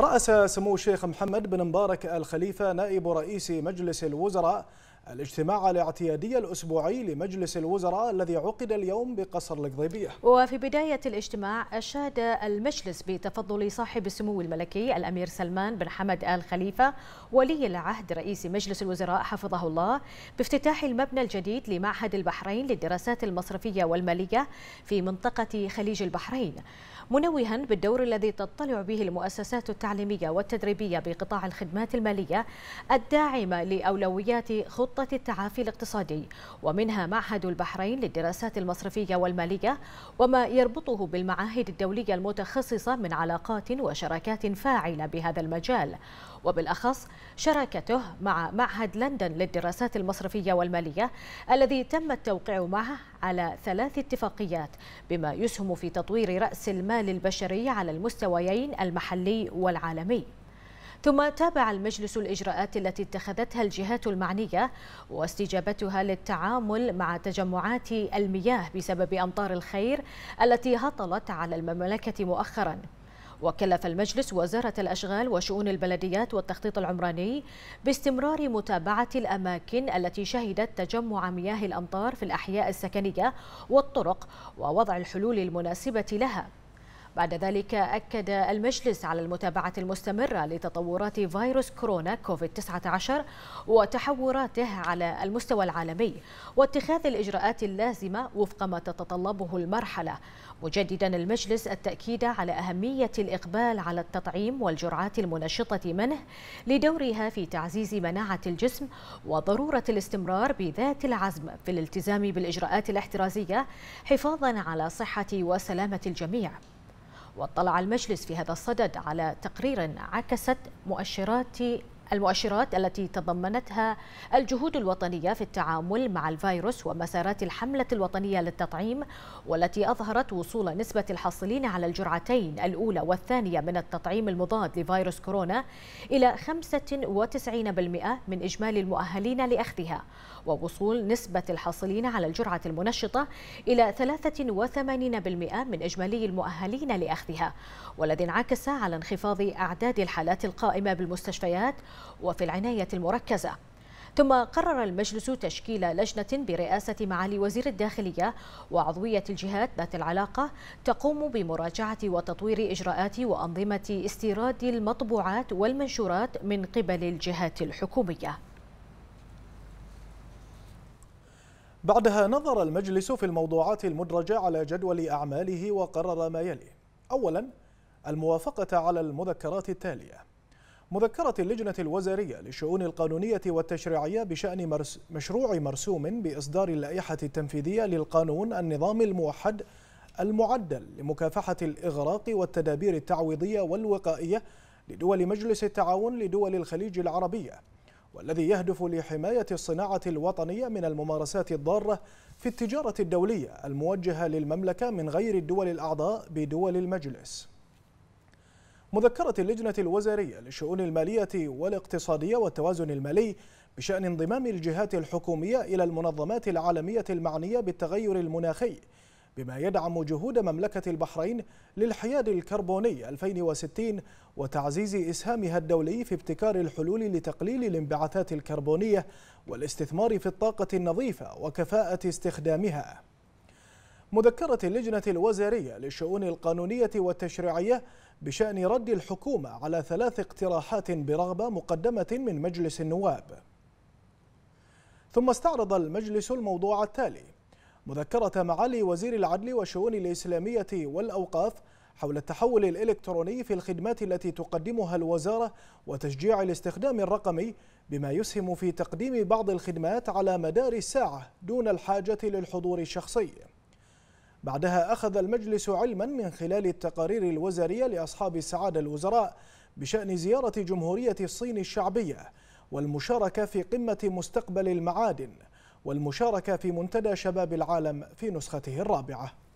رأس سمو الشيخ محمد بن مبارك الخليفة نائب رئيس مجلس الوزراء الاجتماع الاعتيادي الأسبوعي لمجلس الوزراء الذي عقد اليوم بقصر القضيبية وفي بداية الاجتماع أشاد المجلس بتفضل صاحب السمو الملكي الأمير سلمان بن حمد آل خليفة ولي العهد رئيس مجلس الوزراء حفظه الله بافتتاح المبنى الجديد لمعهد البحرين للدراسات المصرفية والمالية في منطقة خليج البحرين منوها بالدور الذي تطلع به المؤسسات التعليمية والتدريبية بقطاع الخدمات المالية الداعمة لأولويات خطوة خطة التعافي الاقتصادي ومنها معهد البحرين للدراسات المصرفية والمالية وما يربطه بالمعاهد الدولية المتخصصة من علاقات وشراكات فاعلة بهذا المجال وبالأخص شراكته مع معهد لندن للدراسات المصرفية والمالية الذي تم التوقيع معه على ثلاث اتفاقيات بما يسهم في تطوير رأس المال البشري على المستويين المحلي والعالمي ثم تابع المجلس الإجراءات التي اتخذتها الجهات المعنية واستجابتها للتعامل مع تجمعات المياه بسبب أمطار الخير التي هطلت على المملكة مؤخراً وكلف المجلس وزارة الأشغال وشؤون البلديات والتخطيط العمراني باستمرار متابعة الأماكن التي شهدت تجمع مياه الأمطار في الأحياء السكنية والطرق ووضع الحلول المناسبة لها بعد ذلك أكد المجلس على المتابعة المستمرة لتطورات فيروس كورونا كوفيد-19 وتحوراته على المستوى العالمي واتخاذ الإجراءات اللازمة وفق ما تتطلبه المرحلة مجددا المجلس التأكيد على أهمية الإقبال على التطعيم والجرعات المنشطة منه لدورها في تعزيز مناعة الجسم وضرورة الاستمرار بذات العزم في الالتزام بالإجراءات الاحترازية حفاظا على صحة وسلامة الجميع واطلع المجلس في هذا الصدد على تقرير عكست مؤشرات المؤشرات التي تضمنتها الجهود الوطنية في التعامل مع الفيروس ومسارات الحملة الوطنية للتطعيم والتي أظهرت وصول نسبة الحاصلين على الجرعتين الأولى والثانية من التطعيم المضاد لفيروس كورونا إلى 95% من إجمالي المؤهلين لأخذها ووصول نسبة الحاصلين على الجرعة المنشطة إلى 83% من إجمالي المؤهلين لأخذها والذي انعكس على انخفاض أعداد الحالات القائمة بالمستشفيات وفي العناية المركزة ثم قرر المجلس تشكيل لجنة برئاسة معالي وزير الداخلية وعضوية الجهات ذات العلاقة تقوم بمراجعة وتطوير إجراءات وأنظمة استيراد المطبوعات والمنشورات من قبل الجهات الحكومية بعدها نظر المجلس في الموضوعات المدرجة على جدول أعماله وقرر ما يلي أولا الموافقة على المذكرات التالية مذكرة اللجنة الوزارية للشؤون القانونية والتشريعية بشأن مرس مشروع مرسوم بإصدار اللائحة التنفيذية للقانون النظام الموحد المعدل لمكافحة الإغراق والتدابير التعويضية والوقائية لدول مجلس التعاون لدول الخليج العربية والذي يهدف لحماية الصناعة الوطنية من الممارسات الضارة في التجارة الدولية الموجهة للمملكة من غير الدول الأعضاء بدول المجلس مذكرة اللجنة الوزارية للشؤون المالية والاقتصادية والتوازن المالي بشأن انضمام الجهات الحكومية إلى المنظمات العالمية المعنية بالتغير المناخي بما يدعم جهود مملكة البحرين للحياد الكربوني 2060 وتعزيز إسهامها الدولي في ابتكار الحلول لتقليل الانبعاثات الكربونية والاستثمار في الطاقة النظيفة وكفاءة استخدامها مذكرة اللجنة الوزارية للشؤون القانونية والتشريعية بشأن رد الحكومة على ثلاث اقتراحات برغبة مقدمة من مجلس النواب ثم استعرض المجلس الموضوع التالي مذكرة معالي وزير العدل والشؤون الإسلامية والأوقاف حول التحول الإلكتروني في الخدمات التي تقدمها الوزارة وتشجيع الاستخدام الرقمي بما يسهم في تقديم بعض الخدمات على مدار الساعة دون الحاجة للحضور الشخصي بعدها أخذ المجلس علما من خلال التقارير الوزارية لأصحاب السعادة الوزراء بشأن زيارة جمهورية الصين الشعبية والمشاركة في قمة مستقبل المعادن والمشاركة في منتدى شباب العالم في نسخته الرابعة